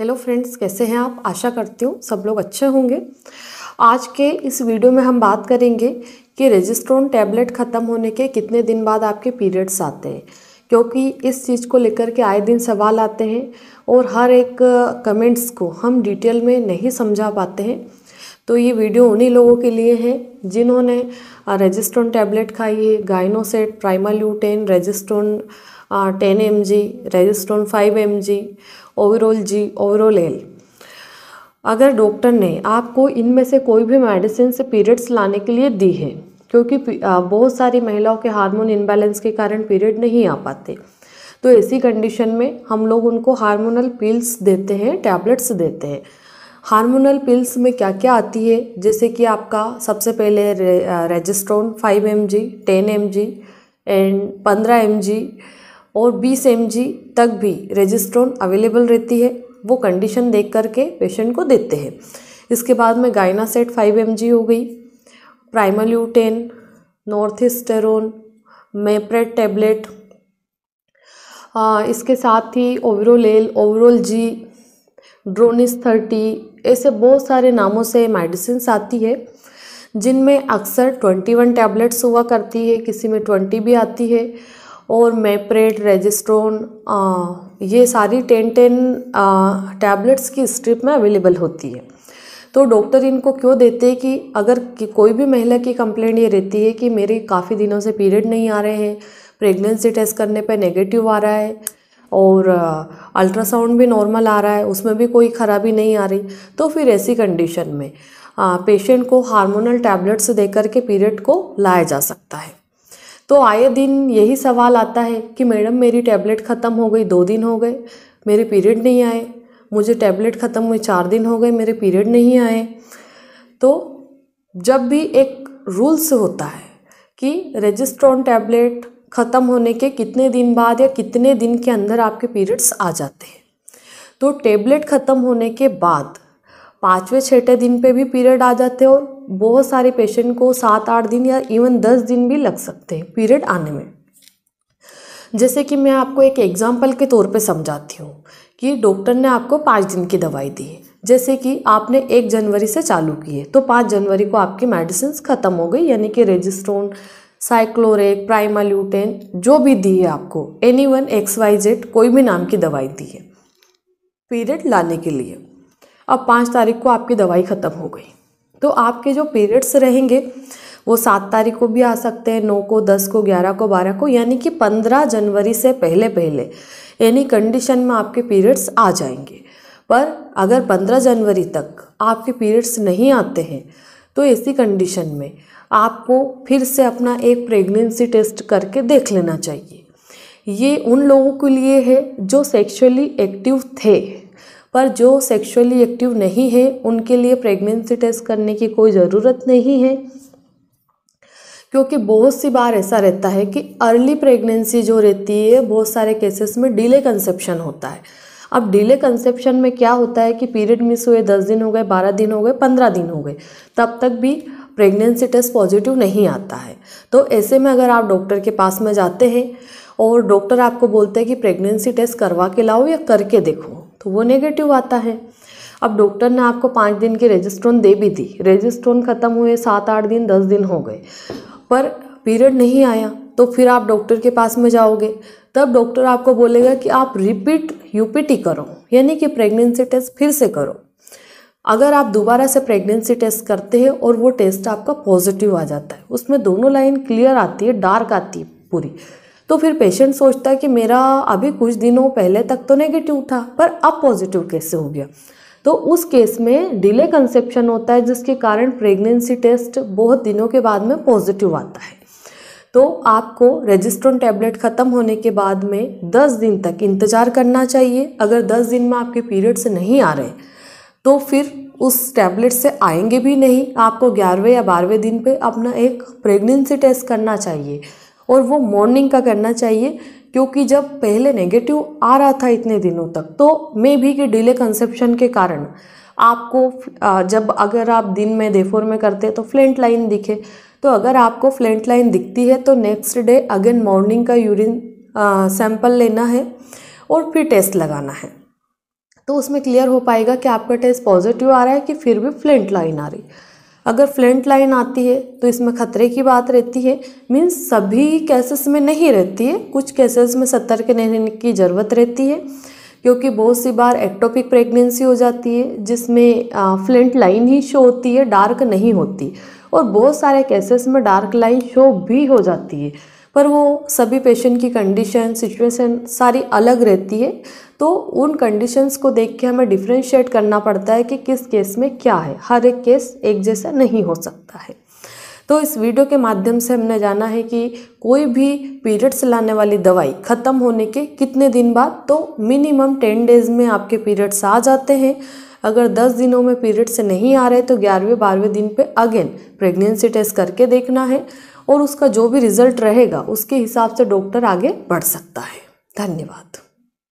hello friends कैसे हैं आप आशा करती हूँ सब लोग अच्छे होंगे आज के इस वीडियो में हम बात करेंगे कि रेजिस्ट्रोन टैबलेट ख़त्म होने के कितने दिन बाद आपके पीरियड्स आते हैं क्योंकि इस चीज़ को लेकर के आए दिन सवाल आते हैं और हर एक कमेंट्स को हम डिटेल में नहीं समझा पाते हैं तो ये वीडियो उन्हीं लोगों के लिए है जिन्होंने रेजिस्ट्रोन टैबलेट खाई है गाइनोसेट प्राइमल यूटेन Regestrone ten M G Regestrone five M G Ovral G Ovral L अगर डॉक्टर ने आपको इनमें से कोई भी मेडिसिन से पीरियड्स लाने के लिए दी है क्योंकि बहुत सारी महिलाओं के हार्मोन इनबैलेंस के कारण पीरियड नहीं आ पाते तो ऐसी कंडीशन में हम लोग उनको हार्मोनल पिल्स देते हैं टैबलेट्स देते हैं हार्मोनल पिल्स में क्या क्या आती है जैसे कि आपका सबसे पहले रे, Regestrone five M G ten M G and पंद्रह एम जी और बीस एम तक भी रेजिस्ट्रोन अवेलेबल रहती है वो कंडीशन देख करके पेशेंट को देते हैं इसके बाद में गाइना सेट फाइव एम हो गई प्राइमल्यूटेन नॉर्थिस्टेरोन मेप्रेड टैबलेट इसके साथ ही ओवरोलेल एल ओवरोल जी ड्रोनिस थर्टी ऐसे बहुत सारे नामों से मेडिसिन आती है जिनमें अक्सर ट्वेंटी वन टैबलेट्स हुआ करती है किसी में ट्वेंटी भी आती है और मेप्रेट रेजिस्ट्रोन ये सारी टेन टेन टैबलेट्स की स्ट्रिप में अवेलेबल होती है तो डॉक्टर इनको क्यों देते हैं कि अगर कि कोई भी महिला की कंप्लेंट ये रहती है कि मेरे काफ़ी दिनों से पीरियड नहीं आ रहे हैं प्रेगनेंसी टेस्ट करने पे नेगेटिव आ रहा है और अल्ट्रासाउंड भी नॉर्मल आ रहा है उसमें भी कोई ख़राबी नहीं आ रही तो फिर ऐसी कंडीशन में पेशेंट को हार्मोनल टैबलेट्स देकर के पीरियड को लाया जा सकता है तो आए दिन यही सवाल आता है कि मैडम मेरी टैबलेट ख़त्म हो गई दो दिन हो गए मेरे पीरियड नहीं आए मुझे टैबलेट ख़त्म हुए चार दिन हो गए मेरे पीरियड नहीं आए तो जब भी एक रूल्स होता है कि रजिस्ट्रॉन टैबलेट ख़त्म होने के कितने दिन बाद या कितने दिन के अंदर आपके पीरियड्स आ जाते हैं तो टैबलेट ख़त्म होने के बाद पाँचवें छठे दिन पे भी पीरियड आ जाते हैं और बहुत सारे पेशेंट को सात आठ दिन या इवन दस दिन भी लग सकते हैं पीरियड आने में जैसे कि मैं आपको एक एग्ज़ाम्पल के तौर पे समझाती हूँ कि डॉक्टर ने आपको पाँच दिन की दवाई दी है जैसे कि आपने एक जनवरी से चालू की है तो पाँच जनवरी को आपकी मेडिसिन ख़त्म हो गई यानी कि रेजिस्ट्रोन साइक्लोरेक प्राइमाल्यूटेन जो भी दी है आपको any one X Y Z कोई भी नाम की दवाई दी है पीरियड लाने के लिए अब पाँच तारीख को आपकी दवाई ख़त्म हो गई तो आपके जो पीरियड्स रहेंगे वो सात तारीख को भी आ सकते हैं नौ को दस को ग्यारह को बारह को यानी कि पंद्रह जनवरी से पहले पहले यानी कंडीशन में आपके पीरियड्स आ जाएंगे पर अगर पंद्रह जनवरी तक आपके पीरियड्स नहीं आते हैं तो ऐसी कंडीशन में आपको फिर से अपना एक प्रेगनेंसी टेस्ट करके देख लेना चाहिए ये उन लोगों के लिए है जो सेक्शुअली एक्टिव थे पर जो सेक्सुअली एक्टिव नहीं है उनके लिए प्रेगनेंसी टेस्ट करने की कोई ज़रूरत नहीं है क्योंकि बहुत सी बार ऐसा रहता है कि अर्ली प्रेगनेंसी जो रहती है बहुत सारे केसेस में डिले कंसेप्शन होता है अब डिले कंसेप्शन में क्या होता है कि पीरियड मिस हुए दस दिन हो गए बारह दिन हो गए पंद्रह दिन हो गए तब तक भी प्रेगनेंसी टेस्ट पॉजिटिव नहीं आता है तो ऐसे में अगर आप डॉक्टर के पास में जाते हैं और डॉक्टर आपको बोलते हैं कि प्रेगनेंसी टेस्ट करवा के लाओ या करके देखो तो वो नेगेटिव आता है अब डॉक्टर ने आपको पाँच दिन की रेजिस्ट्रोन दे भी दी रेजिस्ट्रोन ख़त्म हुए सात आठ दिन दस दिन हो गए पर पीरियड नहीं आया तो फिर आप डॉक्टर के पास में जाओगे तब डॉक्टर आपको बोलेगा कि आप रिपीट यूपीटी करो यानी कि प्रेगनेंसी टेस्ट फिर से करो अगर आप दोबारा से प्रेगनेंसी टेस्ट करते हैं और वो टेस्ट आपका पॉजिटिव आ जाता है उसमें दोनों लाइन क्लियर आती है डार्क आती है पूरी तो फिर पेशेंट सोचता है कि मेरा अभी कुछ दिनों पहले तक तो नेगेटिव था पर अब पॉजिटिव कैसे हो गया तो उस केस में डिले कंसेप्शन होता है जिसके कारण प्रेगनेंसी टेस्ट बहुत दिनों के बाद में पॉजिटिव आता है तो आपको रेजिस्ट्रॉन टैबलेट ख़त्म होने के बाद में 10 दिन तक इंतज़ार करना चाहिए अगर 10 दिन में आपके पीरियड्स नहीं आ रहे तो फिर उस टैबलेट से आएंगे भी नहीं आपको ग्यारहवें या बारहवें दिन पे अपना एक प्रेगनेंसी टेस्ट करना चाहिए और वो मॉर्निंग का करना चाहिए क्योंकि जब पहले नेगेटिव आ रहा था इतने दिनों तक तो मे भी कि डिले कंसेप्शन के कारण आपको जब अगर आप दिन में देफोर में करते तो फ्लेंट लाइन दिखे तो अगर आपको फ्लेंट लाइन दिखती है तो नेक्स्ट डे अगेन मॉर्निंग का यूरिन सैंपल लेना है और फिर टेस्ट लगाना है तो उसमें क्लियर हो पाएगा कि आपका टेस्ट पॉजिटिव आ रहा है कि फिर भी फ्लेंट लाइन आ रही अगर फ्लेंट लाइन आती है तो इसमें खतरे की बात रहती है मीन्स सभी केसेस में नहीं रहती है कुछ केसेस में सतर्क रहने की ज़रूरत रहती है क्योंकि बहुत सी बार एक्टोपिक प्रेगनेंसी हो जाती है जिसमें फ्लेंट लाइन ही शो होती है डार्क नहीं होती और बहुत सारे केसेस में डार्क लाइन शो भी हो जाती है पर वो सभी पेशेंट की कंडीशन सिचुएशन सारी अलग रहती है तो उन कंडीशंस को देख के हमें डिफ्रेंशिएट करना पड़ता है कि किस केस में क्या है हर एक केस एक जैसा नहीं हो सकता है तो इस वीडियो के माध्यम से हमने जाना है कि कोई भी पीरियड्स लाने वाली दवाई ख़त्म होने के कितने दिन बाद तो मिनिमम टेन डेज़ में आपके पीरियड्स आ जाते हैं अगर 10 दिनों में पीरियड से नहीं आ रहे तो ग्यारहवें बारहवें दिन पे अगेन प्रेगनेंसी टेस्ट करके देखना है और उसका जो भी रिजल्ट रहेगा उसके हिसाब से डॉक्टर आगे बढ़ सकता है धन्यवाद